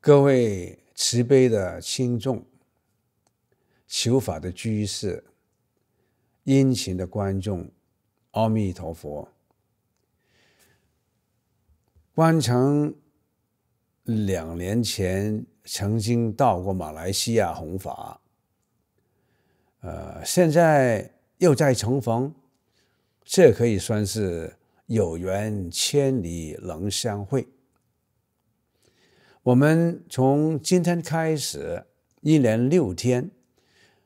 各位慈悲的听众、求法的居士、殷勤的观众，阿弥陀佛。观城两年前。曾经到过马来西亚弘法，呃，现在又再重逢，这可以算是有缘千里能相会。我们从今天开始，一连六天，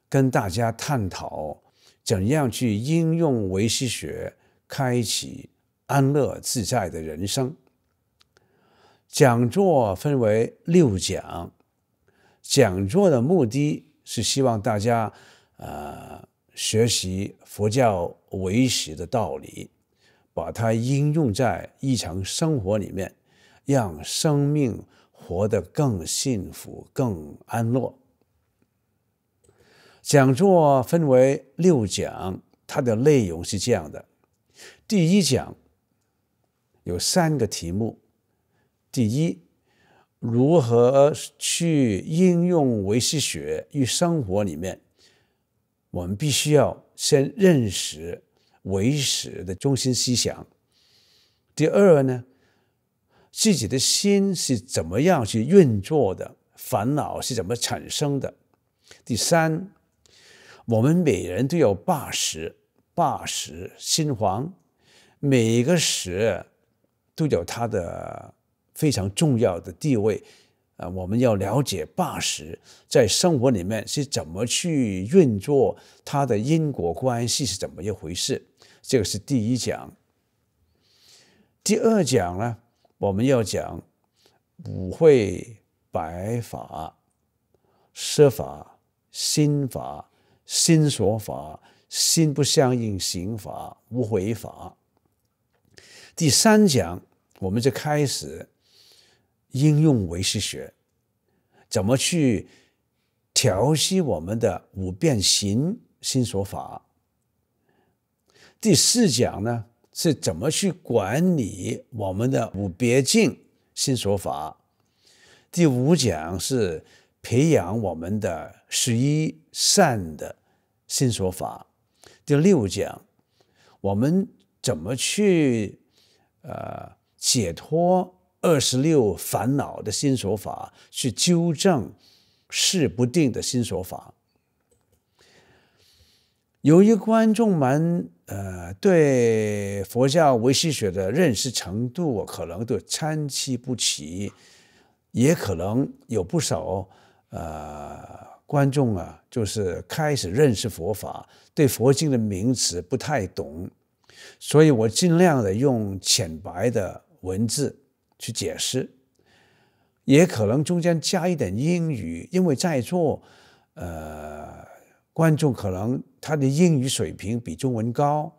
跟大家探讨怎样去应用维希学，开启安乐自在的人生。讲座分为六讲，讲座的目的，是希望大家，呃，学习佛教唯识的道理，把它应用在日常生活里面，让生命活得更幸福、更安乐。讲座分为六讲，它的内容是这样的：第一讲有三个题目。第一，如何去应用唯识学与生活里面？我们必须要先认识唯识的中心思想。第二呢，自己的心是怎么样去运作的？烦恼是怎么产生的？第三，我们每人都有八识，八识心黄，每一个识都有它的。非常重要的地位，啊，我们要了解巴什在生活里面是怎么去运作他的因果关系是怎么一回事。这个是第一讲。第二讲呢，我们要讲五会白法、施法、心法、心所法、心不相应行法、无悔法。第三讲，我们就开始。应用唯识学，怎么去调息我们的五变行心所法？第四讲呢，是怎么去管理我们的五别境心所法？第五讲是培养我们的十一善的心所法。第六讲，我们怎么去呃解脱？二十六烦恼的新说法，去纠正事不定的新说法。由于观众们呃对佛教唯识学的认识程度可能都参差不齐，也可能有不少呃观众啊，就是开始认识佛法，对佛经的名词不太懂，所以我尽量的用浅白的文字。去解释，也可能中间加一点英语，因为在座，呃，观众可能他的英语水平比中文高，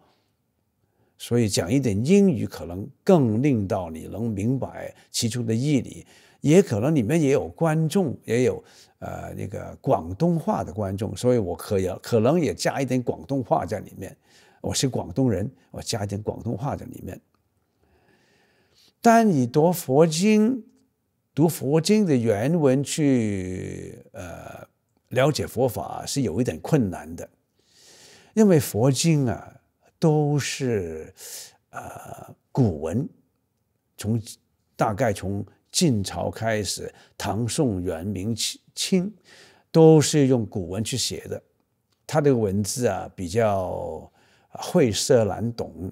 所以讲一点英语可能更令到你能明白其中的义理。也可能里面也有观众，也有呃那个广东话的观众，所以我可以可能也加一点广东话在里面。我是广东人，我加一点广东话在里面。但你读佛经、读佛经的原文去呃了解佛法是有一点困难的，因为佛经啊都是呃古文，从大概从晋朝开始，唐、宋、元、明、清清都是用古文去写的，它的文字啊比较晦涩难懂，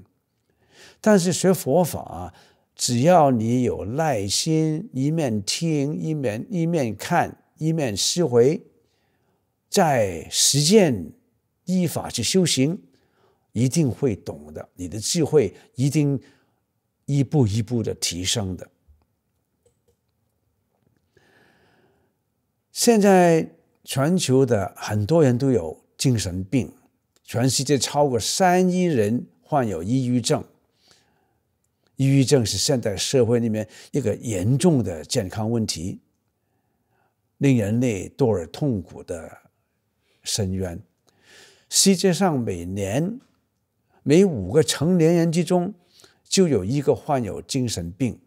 但是学佛法。只要你有耐心，一面听，一面一面看，一面思回，在实践依法去修行，一定会懂的。你的智慧一定一步一步的提升的。现在全球的很多人都有精神病，全世界超过三亿人患有抑郁症。抑郁症是现代社会里面一个严重的健康问题，令人类堕入痛苦的深渊。世界上每年每五个成年人之中就有一个患有精神病，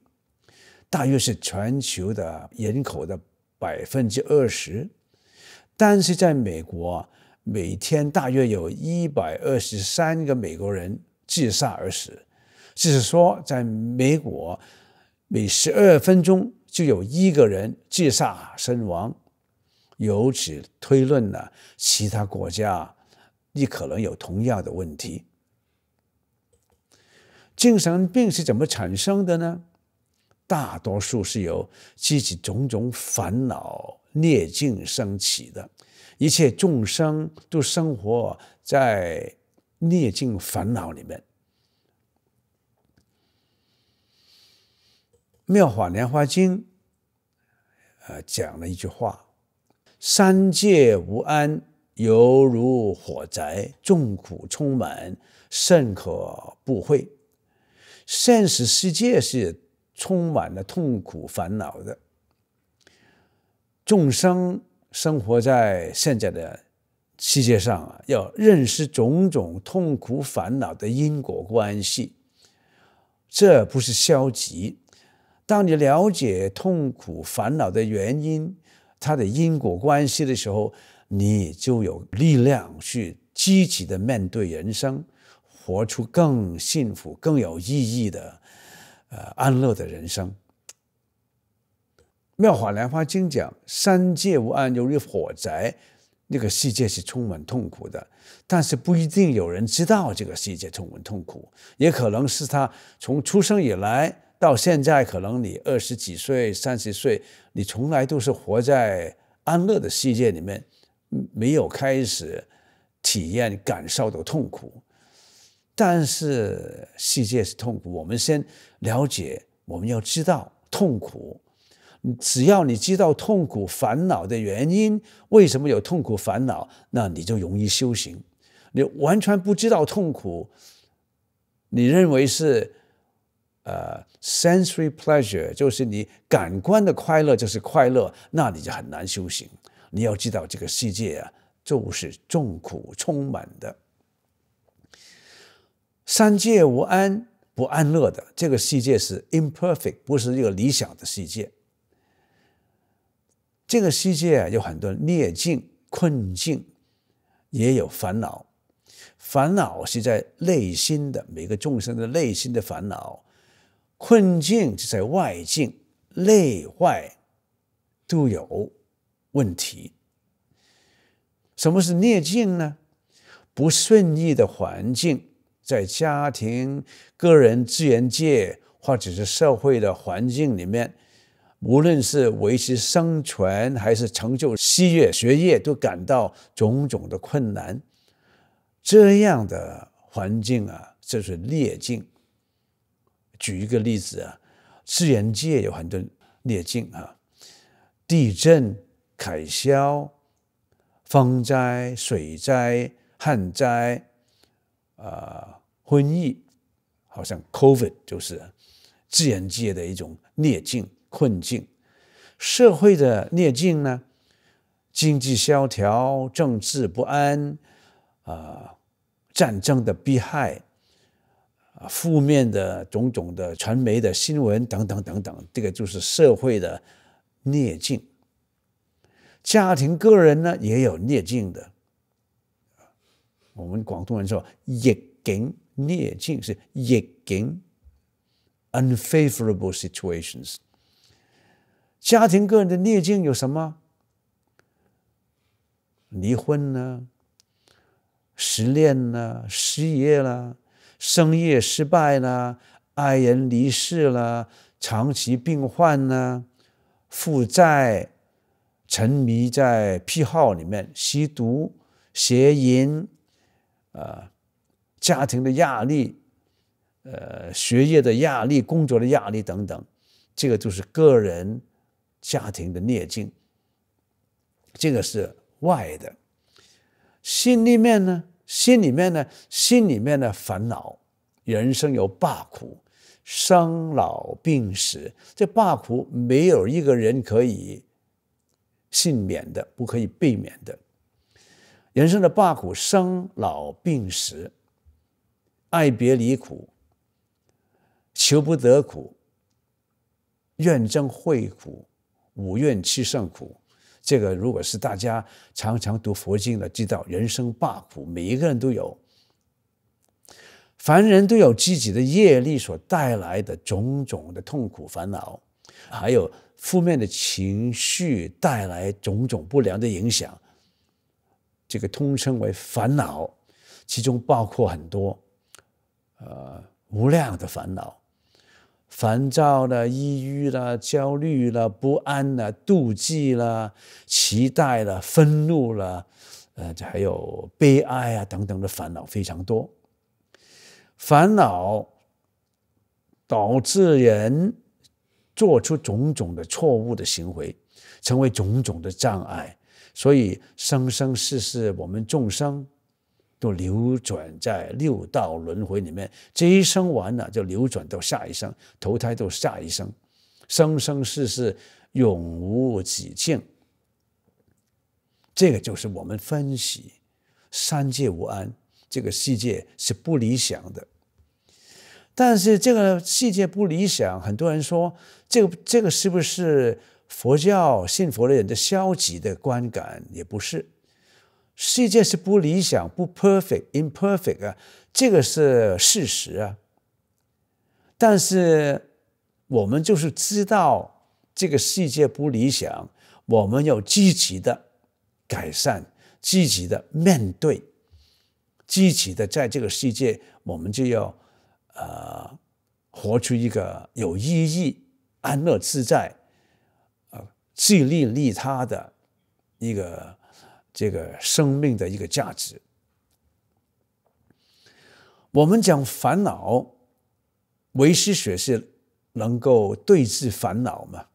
大约是全球的人口的百分之二十。但是在美国，每天大约有一百二十三个美国人自杀而死。就是说，在美国，每十二分钟就有一个人自杀身亡。由此推论呢，其他国家亦可能有同样的问题。精神病是怎么产生的呢？大多数是由自己种种烦恼劣境升起的。一切众生都生活在劣境烦恼里面。《妙法莲华经》呃讲了一句话：“三界无安，犹如火宅；众苦充满，甚可怖会。”现实世界是充满了痛苦烦恼的，众生生活在现在的世界上啊，要认识种种痛苦烦恼的因果关系，这不是消极。当你了解痛苦烦恼的原因、它的因果关系的时候，你就有力量去积极的面对人生，活出更幸福、更有意义的呃安乐的人生。《妙法莲华经》讲：“三界无安，犹如火宅。”那个世界是充满痛苦的，但是不一定有人知道这个世界充满痛苦，也可能是他从出生以来。到现在，可能你二十几岁、三十岁，你从来都是活在安乐的世界里面，没有开始体验感受的痛苦。但是世界是痛苦，我们先了解，我们要知道痛苦。只要你知道痛苦、烦恼的原因，为什么有痛苦、烦恼，那你就容易修行。你完全不知道痛苦，你认为是。呃，sensory pleasure 就是你感官的快乐，就是快乐，那你就很难修行。你要知道，这个世界啊，就是众苦充满的，三界无安，不安乐的。这个世界是 imperfect，不是一个理想的世界。这个世界啊，有很多劣境、困境，也有烦恼。烦恼是在内心的，每个众生的内心的烦恼。困境就在外境，内外都有问题。什么是逆境呢？不顺意的环境，在家庭、个人、资源界，或者是社会的环境里面，无论是维持生存还是成就事业、学业，都感到种种的困难。这样的环境啊，就是逆境。举一个例子啊，自然界有很多劣境啊，地震、海啸、风灾、水灾、旱灾，啊，瘟疫，好像 Covid 就是自然界的一种逆境困境。社会的逆境呢，经济萧条、政治不安，啊，战争的逼害。负面的种种的传媒的新闻等等等等，这个就是社会的逆境。家庭个人呢也有逆境的。我们广东人说“逆境”，逆境是“逆境 ”（unfavorable situations）。家庭个人的逆境有什么？离婚呐，失恋呐，失业啦。生意失败啦，爱人离世啦，长期病患呢，负债，沉迷在癖好里面，吸毒、邪淫，呃，家庭的压力，呃，学业的压力，工作的压力等等，这个就是个人、家庭的逆境，这个是外的，心里面呢？心里面呢，心里面的烦恼，人生有八苦：生、老、病、死。这八苦没有一个人可以幸免的，不可以避免的。人生的八苦：生、老、病、死、爱别离苦、求不得苦、怨憎会苦、五怨七胜苦。这个如果是大家常常读佛经的，知道人生八苦，每一个人都有，凡人都有自己的业力所带来的种种的痛苦烦恼，还有负面的情绪带来种种不良的影响，这个通称为烦恼，其中包括很多，呃，无量的烦恼。烦躁了、抑郁了、焦虑了、不安了、妒忌了、期待了、愤怒了，呃，这还有悲哀啊等等的烦恼非常多，烦恼导致人做出种种的错误的行为，成为种种的障碍，所以生生世世我们众生。都流转在六道轮回里面，这一生完了就流转到下一生，投胎到下一生，生生世世永无止境。这个就是我们分析三界无安，这个世界是不理想的。但是这个世界不理想，很多人说这个这个是不是佛教信佛的人的消极的观感？也不是。世界是不理想、不 perfect、imperfect 啊，这个是事实啊。但是我们就是知道这个世界不理想，我们要积极的改善，积极的面对，积极的在这个世界，我们就要呃，活出一个有意义、安乐自在、呃，自利利他的一个。这个生命的一个价值。我们讲烦恼，唯识学是能够对治烦恼嘛？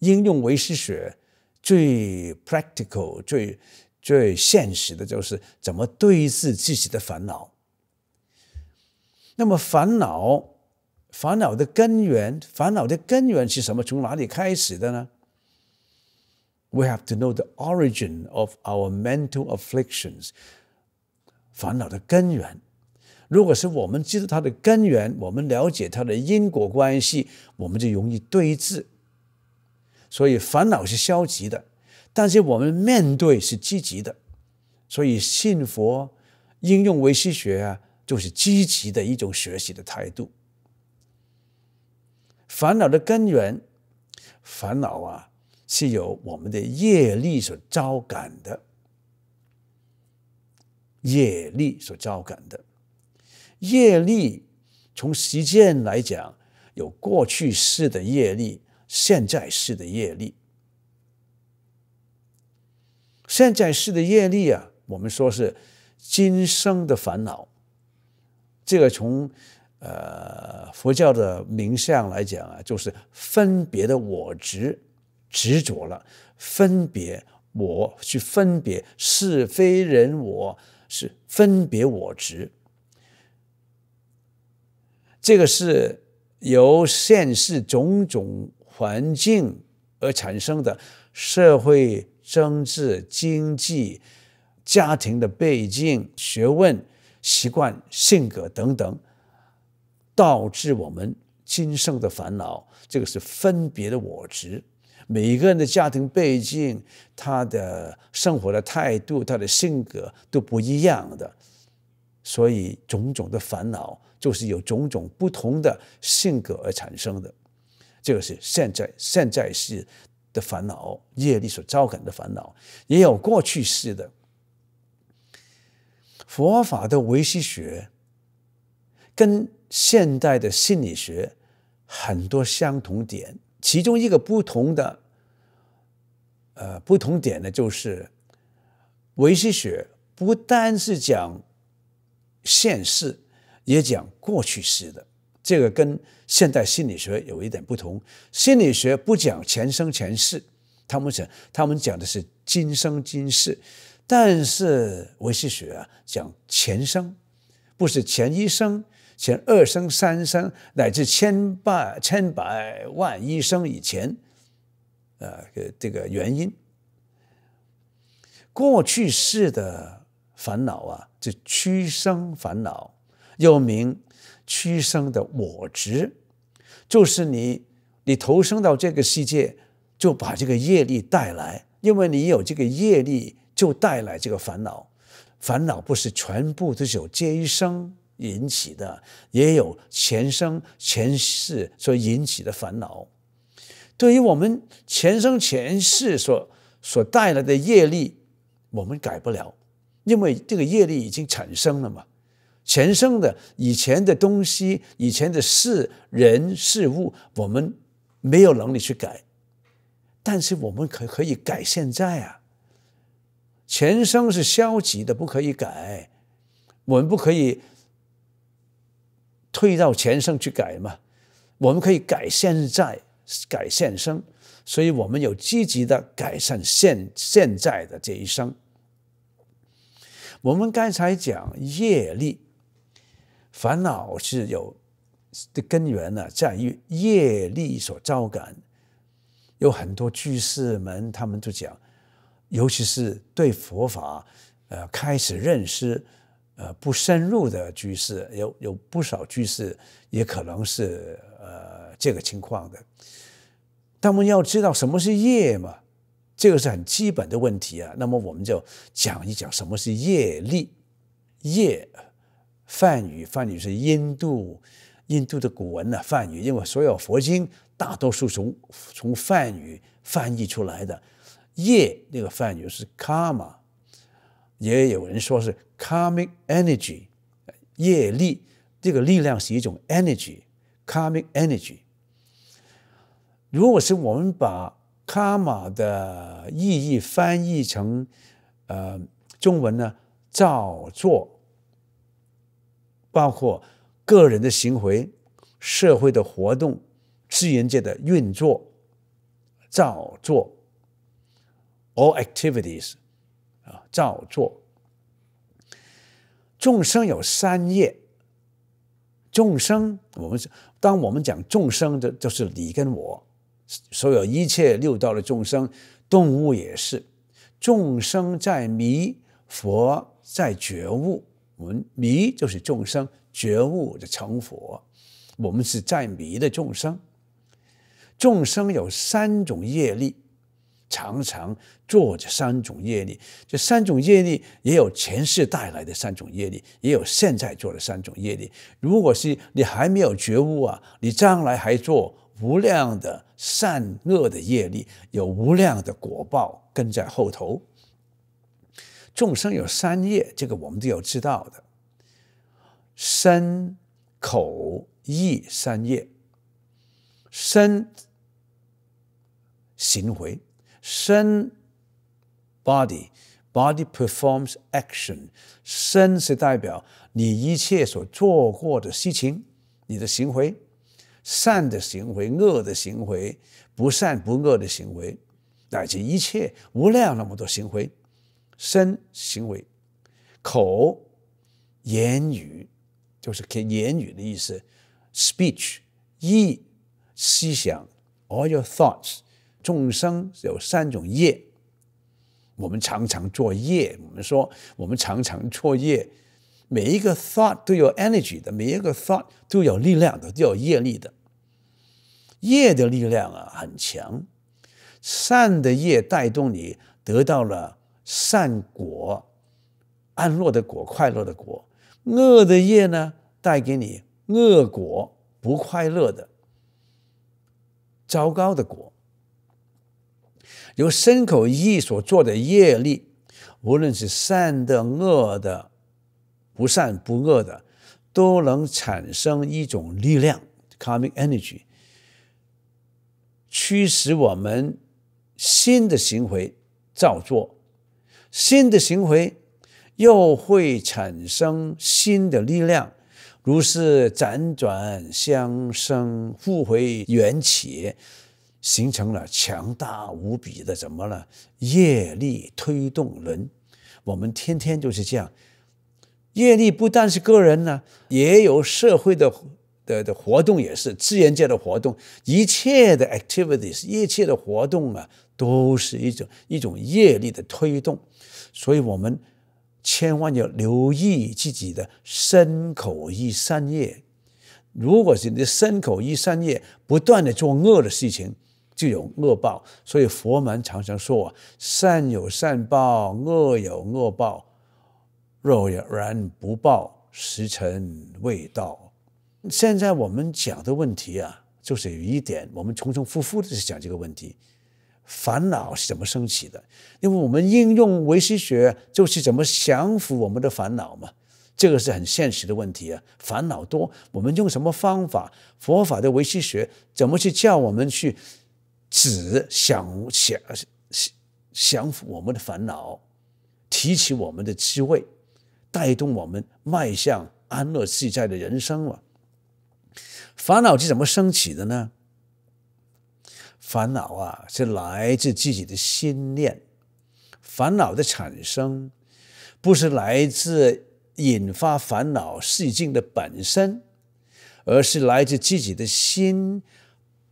应用唯识学最 practical、最最现实的，就是怎么对治自己的烦恼。那么，烦恼烦恼的根源，烦恼的根源是什么？从哪里开始的呢？We have to know the origin of our mental afflictions，烦恼的根源。如果是我们知道它的根源，我们了解它的因果关系，我们就容易对治。所以烦恼是消极的，但是我们面对是积极的。所以信佛、应用唯识学啊，就是积极的一种学习的态度。烦恼的根源，烦恼啊。是由我们的业力所招感的，业力所招感的业力，从实践来讲，有过去式的业力，现在式的业力，现在式的业力啊，我们说是今生的烦恼。这个从呃佛教的名相来讲啊，就是分别的我执。执着了，分别，我去分别是非人我是分别我执，这个是由现世种种环境而产生的社会、政治、经济、家庭的背景、学问、习惯、性格等等，导致我们今生的烦恼。这个是分别的我执。每一个人的家庭背景、他的生活的态度、他的性格都不一样的，所以种种的烦恼就是由种种不同的性格而产生的。这个是现在现在世的烦恼，业力所招感的烦恼，也有过去式的。佛法的唯识学跟现代的心理学很多相同点，其中一个不同的。呃，不同点呢，就是唯识学不单是讲现世，也讲过去式的，这个跟现代心理学有一点不同。心理学不讲前生前世，他们讲他们讲的是今生今世，但是唯识学啊，讲前生，不是前一生、前二生、三生，乃至千百千百万一生以前。呃，这个原因，过去世的烦恼啊，就屈生烦恼，又名屈生的我执，就是你，你投生到这个世界，就把这个业力带来，因为你有这个业力，就带来这个烦恼。烦恼不是全部都是由这一生引起的，也有前生前世所引起的烦恼。对于我们前生前世所所带来的业力，我们改不了，因为这个业力已经产生了嘛。前生的以前的东西、以前的事、人、事物，我们没有能力去改。但是我们可可以改现在啊。前生是消极的，不可以改，我们不可以退到前生去改嘛。我们可以改现在。改善生，所以我们有积极的改善现现在的这一生。我们刚才讲业力烦恼是有的根源呢，在于业力所招感。有很多居士们，他们都讲，尤其是对佛法呃开始认识呃不深入的居士，有有不少居士也可能是呃这个情况的。我们要知道什么是业嘛，这个是很基本的问题啊。那么我们就讲一讲什么是业力。业，梵语，梵语是印度，印度的古文呢，梵语，因为所有佛经大多数从从梵语翻译出来的。业那个梵语是 karma，也有人说是 karmic energy，业力这个力量是一种 energy，karmic energy。如果是我们把“卡玛”的意义翻译成呃中文呢？造作，包括个人的行为、社会的活动、自然界的运作，造作，all activities 啊，造作。众生有三业，众生我们当我们讲众生的，就是你跟我。所有一切六道的众生，动物也是。众生在迷，佛在觉悟。我们迷就是众生觉悟的成佛。我们是在迷的众生。众生有三种业力，常常做这三种业力。这三种业力也有前世带来的三种业力，也有现在做的三种业力。如果是你还没有觉悟啊，你将来还做。无量的善恶的业力，有无量的果报跟在后头。众生有三业，这个我们都要知道的：身、口、意三业。身行为身，body body performs action。身是代表你一切所做过的事情，你的行为。善的行为、恶的行为、不善不恶的行为，乃至一切无量那么多行为，身行为、口言语，就是可言语的意思 （speech），意思想 （all your thoughts）。众生有三种业，我们常常作业。我们说，我们常常作业。每一个 thought 都有 energy 的，每一个 thought 都有力量的，都有业力的。业的力量啊，很强。善的业带动你得到了善果，安乐的果，快乐的果。恶的业呢，带给你恶果，不快乐的，糟糕的果。由身口意所做的业力，无论是善的、恶的。不善不恶的，都能产生一种力量，coming energy，驱使我们新的行为造作，新的行为又会产生新的力量，如是辗转相生，互回缘起，形成了强大无比的怎么了业力推动轮，我们天天就是这样。业力不但是个人呢，也有社会的的的活动也是，自然界的活动，一切的 a c t i v i t i e s 一切的活动啊，都是一种一种业力的推动，所以我们千万要留意自己的身口意三业，如果是你的身口意三业不断的做恶的事情，就有恶报，所以佛门常常说啊，善有善报，恶有恶报。若然不报，时辰未到。现在我们讲的问题啊，就是有一点，我们重重复复的去讲这个问题：烦恼是怎么升起的？因为我们应用唯识学，就是怎么降服我们的烦恼嘛。这个是很现实的问题啊。烦恼多，我们用什么方法？佛法的唯识学怎么去叫我们去止、降、降、降服我们的烦恼，提起我们的智慧？带动我们迈向安乐自在的人生了。烦恼是怎么升起的呢？烦恼啊，是来自自己的心念。烦恼的产生，不是来自引发烦恼事件的本身，而是来自自己的心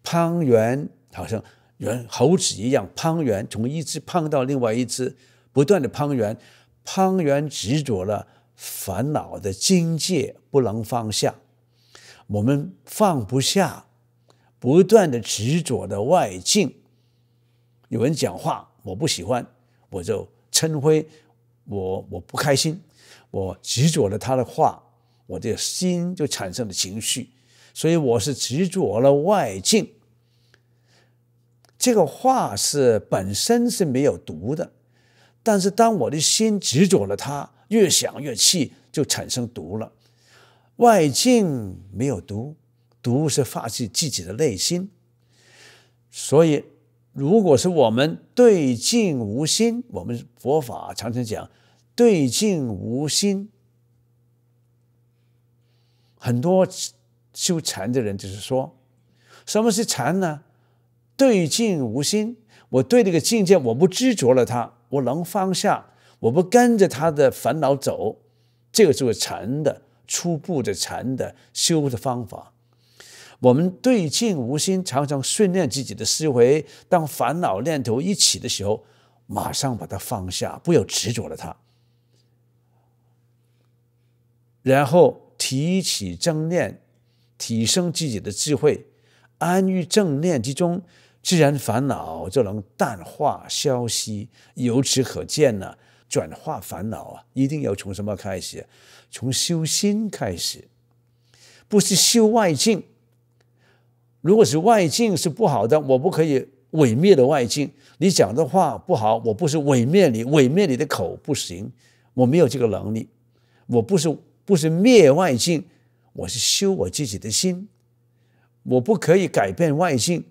攀援，好像猴子一样攀援，从一只攀到另外一只，不断的攀援。汤圆执着了，烦恼的境界不能放下。我们放不下，不断的执着的外境。有人讲话，我不喜欢，我就嗔恚。我我不开心，我执着了他的话，我的心就产生了情绪。所以我是执着了外境。这个话是本身是没有毒的。但是，当我的心执着了，它越想越气，就产生毒了。外境没有毒，毒是发自自己的内心。所以，如果是我们对境无心，我们佛法常常讲对境无心。很多修禅的人就是说，什么是禅呢？对境无心，我对这个境界我不执着了，它。我能放下，我不跟着他的烦恼走，这个就是禅的初步的禅的修的方法。我们对境无心，常常训练自己的思维，当烦恼念头一起的时候，马上把它放下，不要执着了它，然后提起正念，提升自己的智慧，安于正念之中。自然烦恼就能淡化消息，由此可见呢，转化烦恼啊，一定要从什么开始？从修心开始，不是修外境。如果是外境是不好的，我不可以毁灭的外境。你讲的话不好，我不是毁灭你，毁灭你的口不行，我没有这个能力。我不是不是灭外境，我是修我自己的心。我不可以改变外境。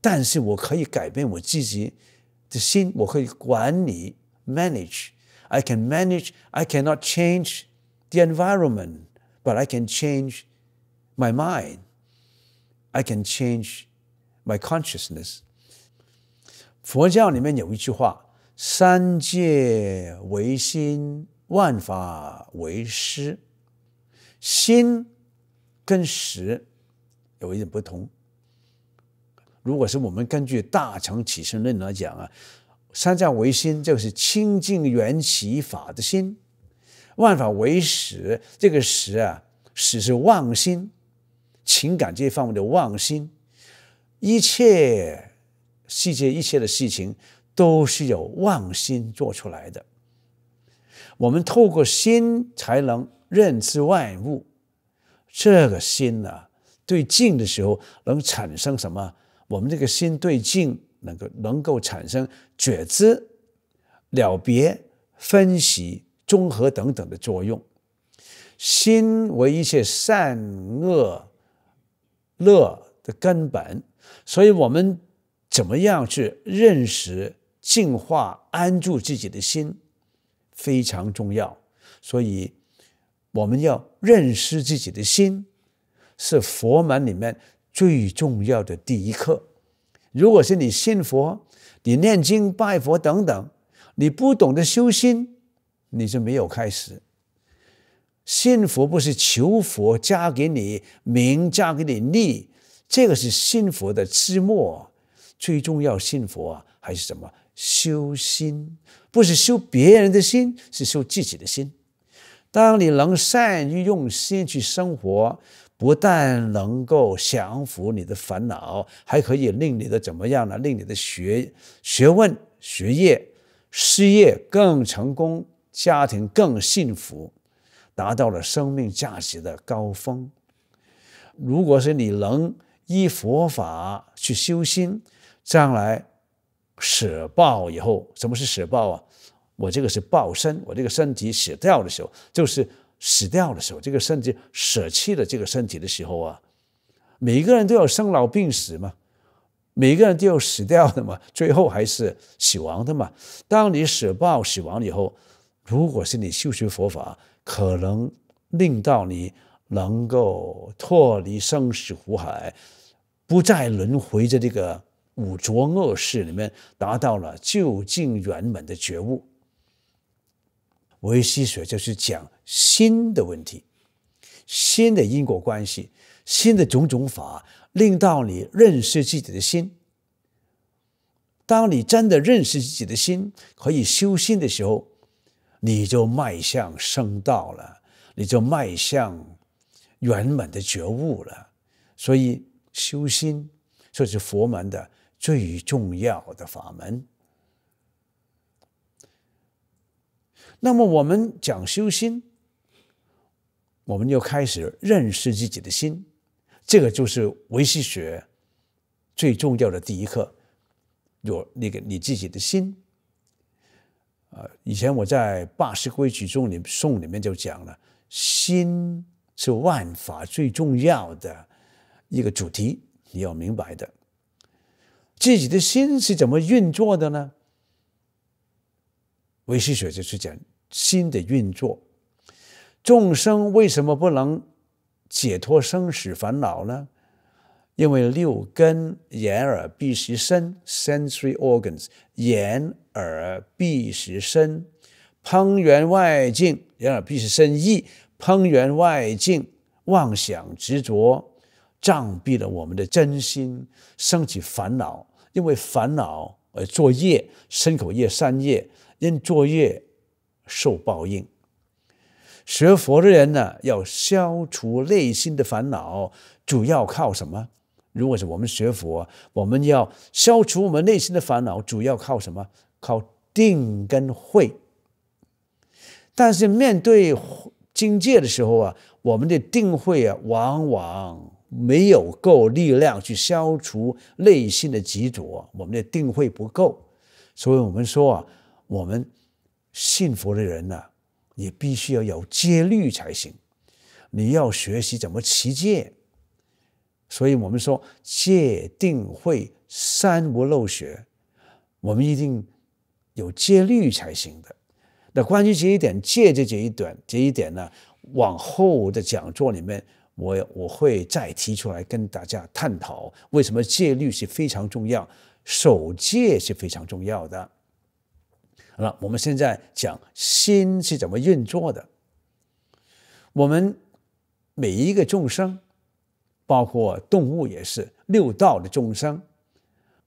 但是我可以改变我自己的心，我可以管理 （manage）。I can manage. I cannot change the environment, but I can change my mind. I can change my consciousness. 佛教里面有一句话：“三界唯心，万法唯识。”心跟识有一点不同。如果是我们根据大乘起信论来讲啊，三藏为心，就是清净缘起法的心；万法为始，这个始啊，始是妄心，情感这些方面的妄心，一切世界一切的事情都是由妄心做出来的。我们透过心才能认知万物，这个心呢，对静的时候能产生什么？我们这个心对境能够能够产生觉知、了别、分析、综合等等的作用。心为一切善恶乐的根本，所以我们怎么样去认识、净化、安住自己的心非常重要。所以我们要认识自己的心，是佛门里面。最重要的第一课，如果是你信佛，你念经、拜佛等等，你不懂得修心，你就没有开始。信佛不是求佛加给你名，加给你利，这个是信佛的期末。最重要，信佛啊，还是什么修心？不是修别人的心，是修自己的心。当你能善于用心去生活。不但能够降服你的烦恼，还可以令你的怎么样呢？令你的学、学问、学业、事业更成功，家庭更幸福，达到了生命价值的高峰。如果是你能依佛法去修心，将来舍报以后，什么是舍报啊？我这个是报身，我这个身体死掉的时候，就是。死掉的时候，这个身体舍弃了这个身体的时候啊，每一个人都要生老病死嘛，每一个人都要死掉的嘛，最后还是死亡的嘛。当你舍报死亡以后，如果是你修学佛法，可能令到你能够脱离生死苦海，不再轮回在这个五浊恶世里面，达到了究竟圆满的觉悟。唯西学就是讲。心的问题，新的因果关系，新的种种法，令到你认识自己的心。当你真的认识自己的心，可以修心的时候，你就迈向圣道了，你就迈向圆满的觉悟了。所以修心，这是佛门的最重要的法门。那么我们讲修心。我们就开始认识自己的心，这个就是唯识学最重要的第一课。有那个你自己的心，啊，以前我在《八识规矩中里颂里面就讲了，心是万法最重要的一个主题，你要明白的。自己的心是怎么运作的呢？唯识学就是讲心的运作。众生为什么不能解脱生死烦恼呢？因为六根：眼、耳、鼻、舌、身、sensory organs；眼、耳、鼻、舌、身，烹缘外境，眼耳鼻舌身意，烹缘外境，妄想执着，障蔽了我们的真心，生起烦恼。因为烦恼而作业，身口业、善业，因作业受报应。学佛的人呢，要消除内心的烦恼，主要靠什么？如果是我们学佛，我们要消除我们内心的烦恼，主要靠什么？靠定跟慧。但是面对境界的时候啊，我们的定慧啊，往往没有够力量去消除内心的执着，我们的定慧不够。所以我们说啊，我们信佛的人呢。你必须要有戒律才行，你要学习怎么持戒，所以我们说戒定慧三无漏学，我们一定有戒律才行的。那关于这一点戒的这一段这一点呢，往后的讲座里面我我会再提出来跟大家探讨为什么戒律是非常重要，守戒是非常重要的。那我们现在讲心是怎么运作的？我们每一个众生，包括动物也是六道的众生，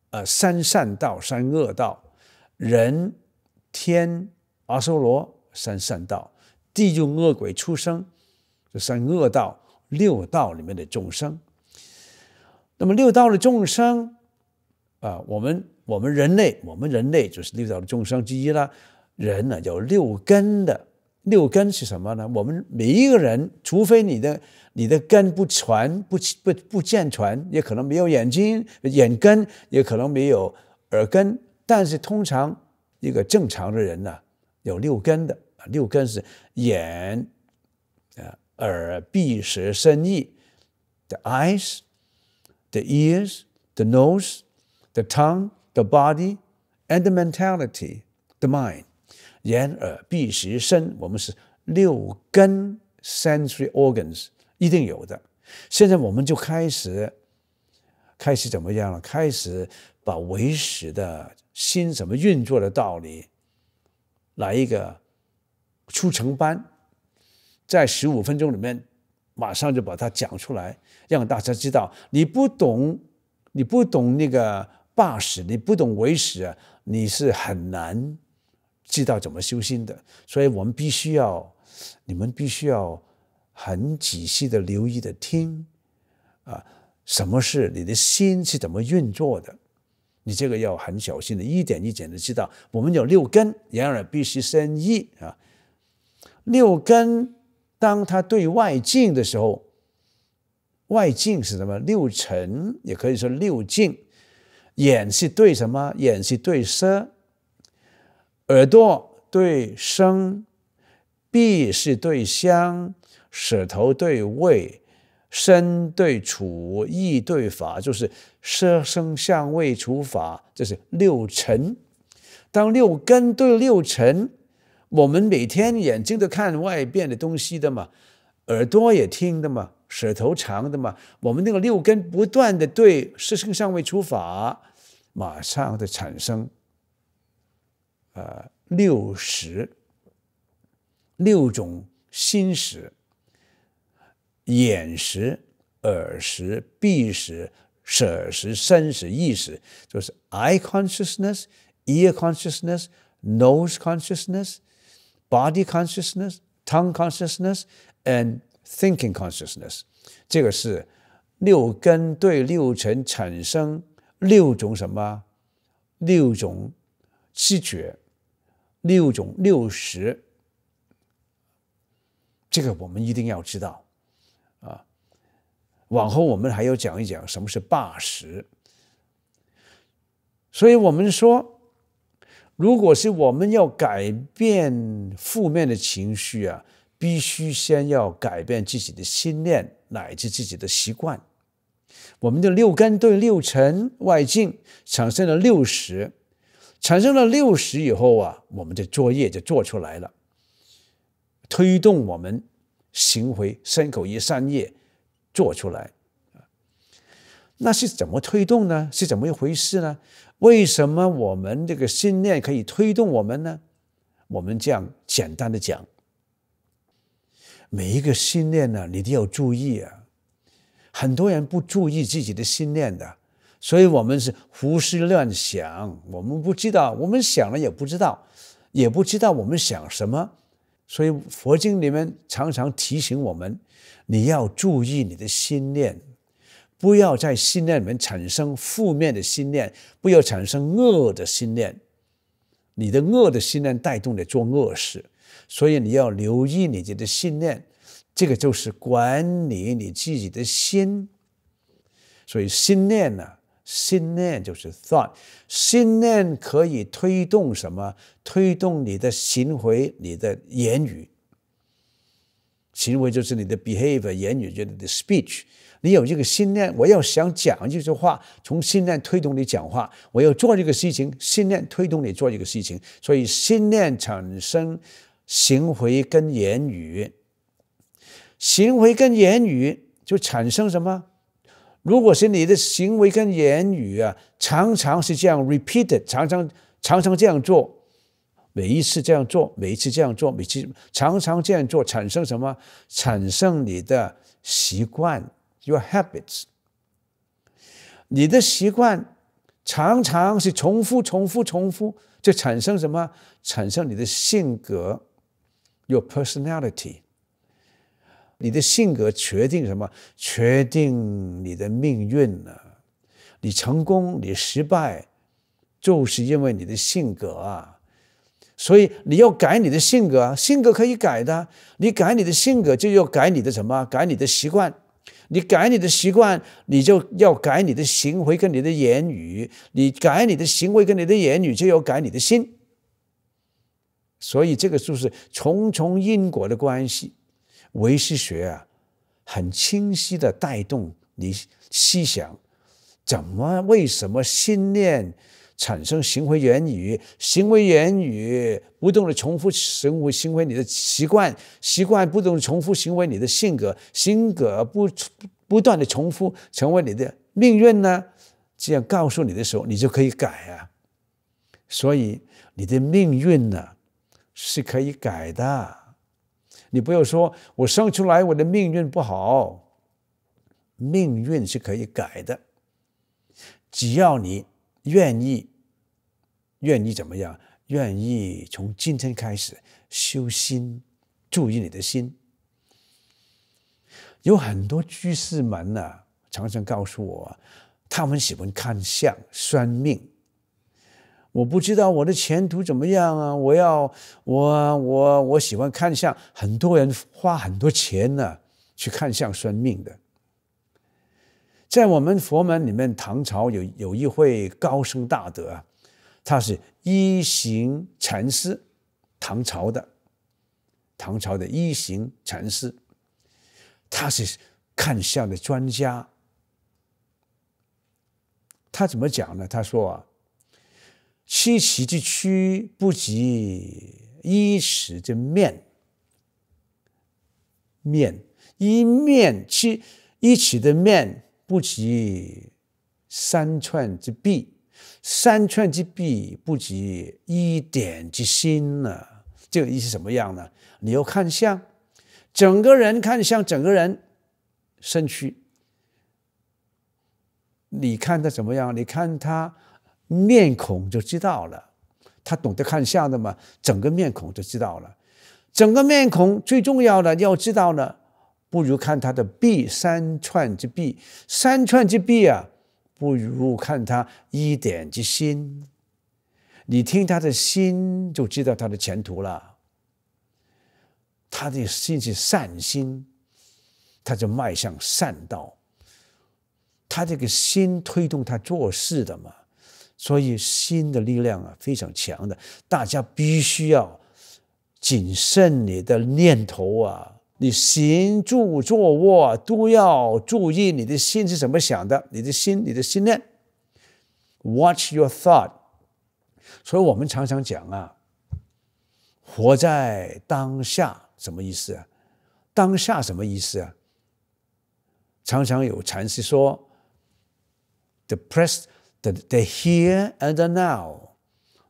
呃，三善道、三恶道，人天阿修罗三善道，地狱恶鬼出生这三恶道，六道里面的众生。那么六道的众生啊，我们。我们人类，我们人类就是六道的众生之一啦。人呢有六根的，六根是什么呢？我们每一个人，除非你的你的根不全、不不不健全，也可能没有眼睛眼根，也可能没有耳根，但是通常一个正常的人呢，有六根的。六根是眼、啊耳、鼻、舌、身、意。The eyes, the ears, the nose, the tongue. the body and the mentality, the mind. 焉耳鼻舌身，我们是六根 sensory organs，一定有的。现在我们就开始，开始怎么样了？开始把为食的心怎么运作的道理，来一个出城班，在十五分钟里面，马上就把它讲出来，让大家知道。你不懂，你不懂那个。八识，你不懂唯识啊，你是很难知道怎么修心的。所以我们必须要，你们必须要很仔细的留意的听啊，什么是你的心是怎么运作的？你这个要很小心的，一点一点的知道。我们有六根，然而必须生意啊。六根当它对外境的时候，外境是什么？六尘，也可以说六境。眼是对什么？眼是对色，耳朵对声，鼻是对香，舌头对味，身对处，意对法，就是色声香味处、法，这是六尘。当六根对六尘，我们每天眼睛都看外边的东西的嘛，耳朵也听的嘛。舌头长的嘛，我们那个六根不断的对事性上位出法，马上的产生，呃，六十六种心识，眼识、耳识、鼻识、舌识、身识、意识，就是 eye consciousness、ear consciousness、nose consciousness、body consciousness、tongue consciousness and thinking consciousness，这个是六根对六尘产生六种什么？六种知觉，六种六识。这个我们一定要知道啊！往后我们还要讲一讲什么是八识。所以我们说，如果是我们要改变负面的情绪啊。必须先要改变自己的心念，乃至自己的习惯。我们的六根对六尘外境产生了六识，产生了六识以后啊，我们的作业就做出来了，推动我们行为、身口意三业做出来。那是怎么推动呢？是怎么一回事呢？为什么我们这个心念可以推动我们呢？我们这样简单的讲。每一个心念呢，你都要注意啊！很多人不注意自己的心念的，所以我们是胡思乱想，我们不知道，我们想了也不知道，也不知道我们想什么。所以佛经里面常常提醒我们，你要注意你的心念，不要在心念里面产生负面的心念，不要产生恶的心念。你的恶的心念带动你做恶事。所以你要留意你自己的信念，这个就是管理你自己的心。所以信念呢，信念就是 thought，信念可以推动什么？推动你的行为，你的言语。行为就是你的 behavior，言语就是你的 speech。你有这个信念，我要想讲这句话，从信念推动你讲话；我要做这个事情，信念推动你做这个事情。所以信念产生。行为跟言语，行为跟言语就产生什么？如果是你的行为跟言语啊，常常是这样 repeated，常常常常这样做，每一次这样做，每一次这样做，每次常常这样做，产生什么？产生你的习惯，your habits。你的习惯常常是重复、重复、重复，就产生什么？产生你的性格。Your personality，你的性格决定什么？决定你的命运呢？你成功，你失败，就是因为你的性格啊！所以你要改你的性格，啊，性格可以改的。你改你的性格，就要改你的什么？改你的习惯。你改你的习惯，你就要改你的行为跟你的言语。你改你的行为跟你的言语，就要改你的心。所以这个就是重重因果的关系，唯识学啊，很清晰的带动你思想，怎么为什么信念产生行为言语，行为言语不断的重复行为行为你的习惯习惯不断的重复行为你的性格性格不不断的重复成为你的命运呢？这样告诉你的时候，你就可以改啊。所以你的命运呢？是可以改的，你不要说我生出来我的命运不好，命运是可以改的，只要你愿意，愿意怎么样？愿意从今天开始修心，注意你的心。有很多居士们呢，常常告诉我，他们喜欢看相算命。我不知道我的前途怎么样啊！我要我我我喜欢看相，很多人花很多钱呢去看相算命的。在我们佛门里面，唐朝有有一位高僧大德，啊，他是一行禅师，唐朝的，唐朝的一行禅师，他是看相的专家。他怎么讲呢？他说啊。七尺之躯不及一尺之面，面一面七一尺的面不及三寸之臂，三寸之臂不及一点之心呢？这个意思怎么样呢？你要看相，整个人看相，整个人身躯，你看他怎么样？你看他。面孔就知道了，他懂得看相的嘛？整个面孔就知道了。整个面孔最重要的要知道呢，不如看他的臂三寸之臂，三寸之臂啊，不如看他一点之心。你听他的心就知道他的前途了。他的心是善心，他就迈向善道。他这个心推动他做事的嘛。所以心的力量啊，非常强的。大家必须要谨慎你的念头啊，你行住坐卧都要注意，你的心是怎么想的？你的心，你的信念。Watch your thought。所以我们常常讲啊，活在当下什么意思啊？当下什么意思啊？常常有禅师说，The present。the the here and now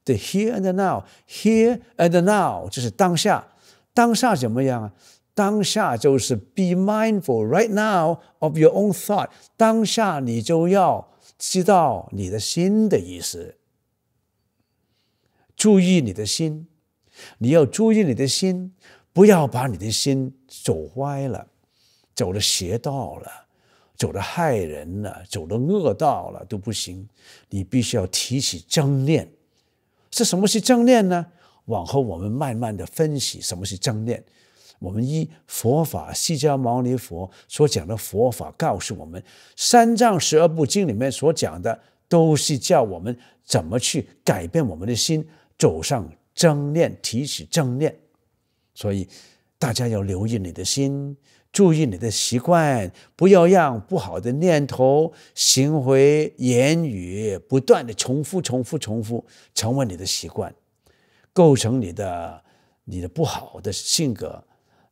the here and now here and now 就是当下，当下怎么样啊？当下就是 be mindful right now of your own thought。当下你就要知道你的心的意思，注意你的心，你要注意你的心，不要把你的心走歪了，走了邪道了。走的害人了，走的恶道了都不行。你必须要提起正念。是什么是正念呢？往后我们慢慢的分析什么是正念。我们依佛法释迦牟尼佛所讲的佛法告诉我们，三藏十二部经里面所讲的，都是叫我们怎么去改变我们的心，走上正念，提起正念。所以大家要留意你的心。注意你的习惯，不要让不好的念头、行为、言语不断的重复、重复、重复，成为你的习惯，构成你的你的不好的性格。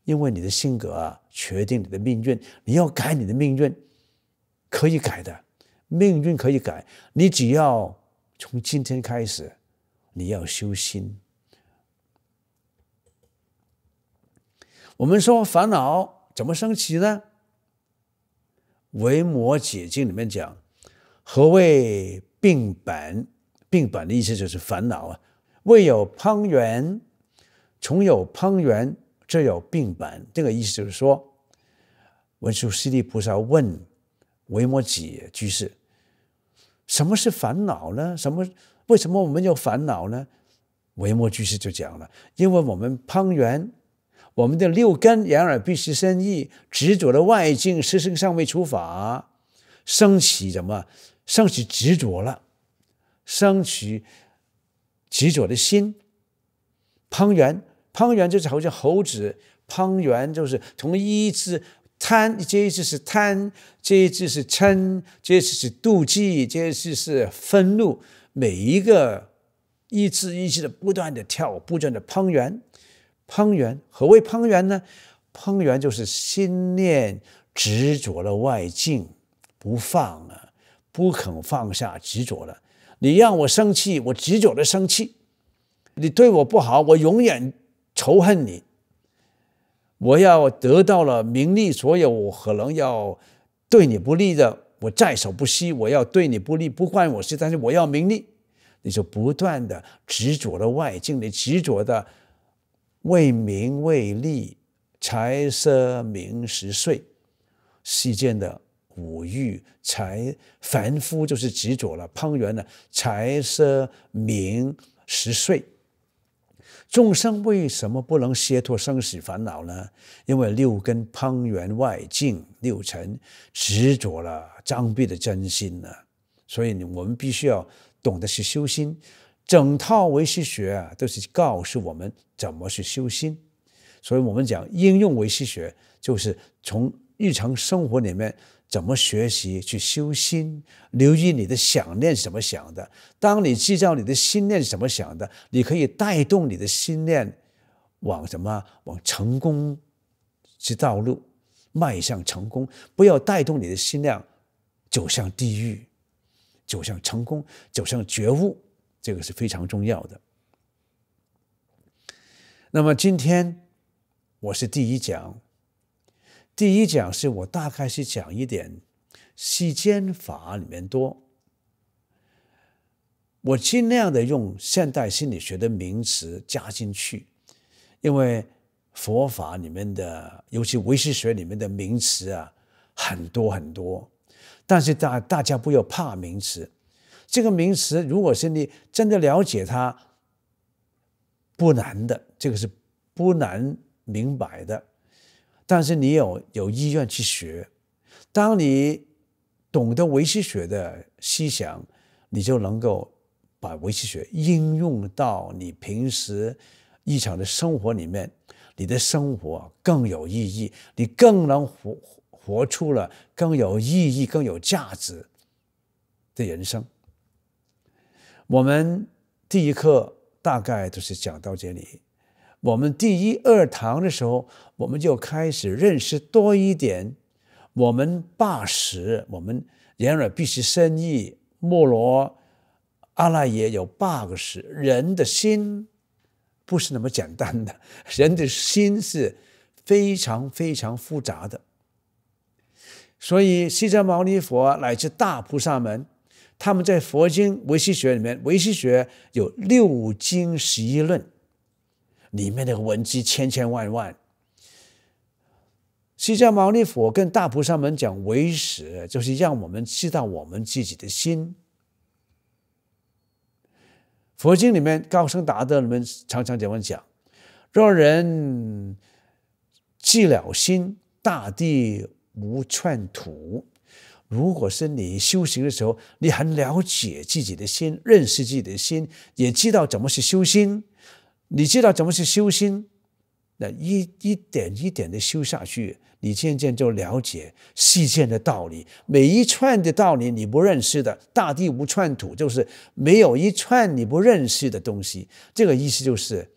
因为你的性格决定你的命运，你要改你的命运，可以改的，命运可以改。你只要从今天开始，你要修心。我们说烦恼。怎么升起呢？维摩诘经里面讲，何谓病本？病本的意思就是烦恼啊。未有攀缘，从有攀缘，这有病本。这个意思就是说，文殊师利菩萨问维摩诘居士，什么是烦恼呢？什么？为什么我们有烦恼呢？维摩居士就讲了，因为我们攀缘。我们的六根，然而必须身意执着的外境，实身尚未出法，升起什么？升起执着了，升起执着的心。攀缘，攀缘就是好像猴子，攀缘就是从一只贪，这一字是贪，这一字是嗔，这一字是妒忌，这一字是愤怒，每一个一字一句的不断的跳，不断的攀缘。攀缘，何谓攀缘呢？攀缘就是心念执着了外境不放啊，不肯放下执着了。你让我生气，我执着的生气；你对我不好，我永远仇恨你。我要得到了名利所有，我可能要对你不利的，我在所不惜。我要对你不利，不关我，事，但是我要名利，你就不断的执着了外境，你执着的。为名为利，财色名食睡，世间的五欲，财凡夫就是执着了。方圆了，财色名食睡，众生为什么不能解脱生死烦恼呢？因为六根方圆外境六尘执着了，张壁的真心呢。所以，我们必须要懂得去修心。整套唯识学啊，都是告诉我们怎么去修心。所以我们讲应用唯识学，就是从日常生活里面怎么学习去修心，留意你的想念怎么想的。当你知道你的心念怎么想的，你可以带动你的心念往什么？往成功之道路，迈向成功。不要带动你的心量走向地狱，走向成功，走向觉悟。这个是非常重要的。那么今天我是第一讲，第一讲是我大概是讲一点世间法里面多，我尽量的用现代心理学的名词加进去，因为佛法里面的，尤其唯识学里面的名词啊很多很多，但是大大家不要怕名词。这个名词，如果是你真的了解它，不难的，这个是不难明白的。但是你有有意愿去学，当你懂得维系学的思想，你就能够把维系学应用到你平时日常的生活里面，你的生活更有意义，你更能活活出了更有意义、更有价值的人生。我们第一课大概都是讲到这里。我们第一、二堂的时候，我们就开始认识多一点。我们霸时，我们然而必须生意，莫罗、阿赖耶有八个识。人的心不是那么简单的，人的心是非常非常复杂的。所以，西藏牟尼佛乃至大菩萨们。他们在佛经唯识学里面，唯识学有六经十一论，里面的文字千千万万。释迦牟尼佛跟大菩萨们讲唯识，就是让我们知道我们自己的心。佛经里面高僧达德们常常这么讲？若人寂了心，大地无寸土。如果是你修行的时候，你很了解自己的心，认识自己的心，也知道怎么去修心，你知道怎么去修心，那一一点一点的修下去，你渐渐就了解世间的道理。每一串的道理你不认识的，大地无串土，就是没有一串你不认识的东西。这个意思就是，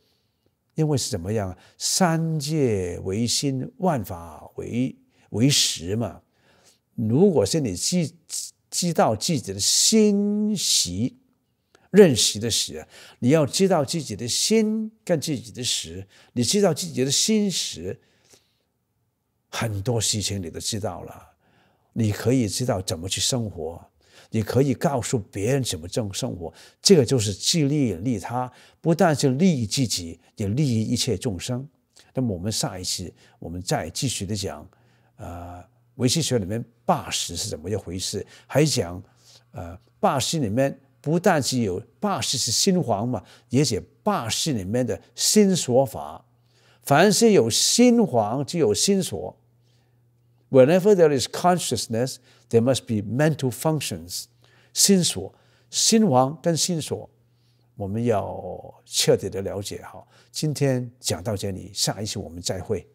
因为是怎么样三界为心，万法为为实嘛。如果是你知知道自己的心识，认识的识，你要知道自己的心跟自己的识，你知道自己的心识，很多事情你都知道了，你可以知道怎么去生活，你可以告诉别人怎么正生活，这个就是自利利他，不但是利益自己，也利益一切众生。那么我们下一期我们再继续的讲，呃。唯系学里面霸识是怎么一回事？还讲，呃，霸识里面不但是有霸识是心王嘛，也写霸识里面的心说法，凡是有心王就有心所。Whenever there is consciousness, there must be mental functions. 心所、心王跟心所，我们要彻底的了解。好，今天讲到这里，下一期我们再会。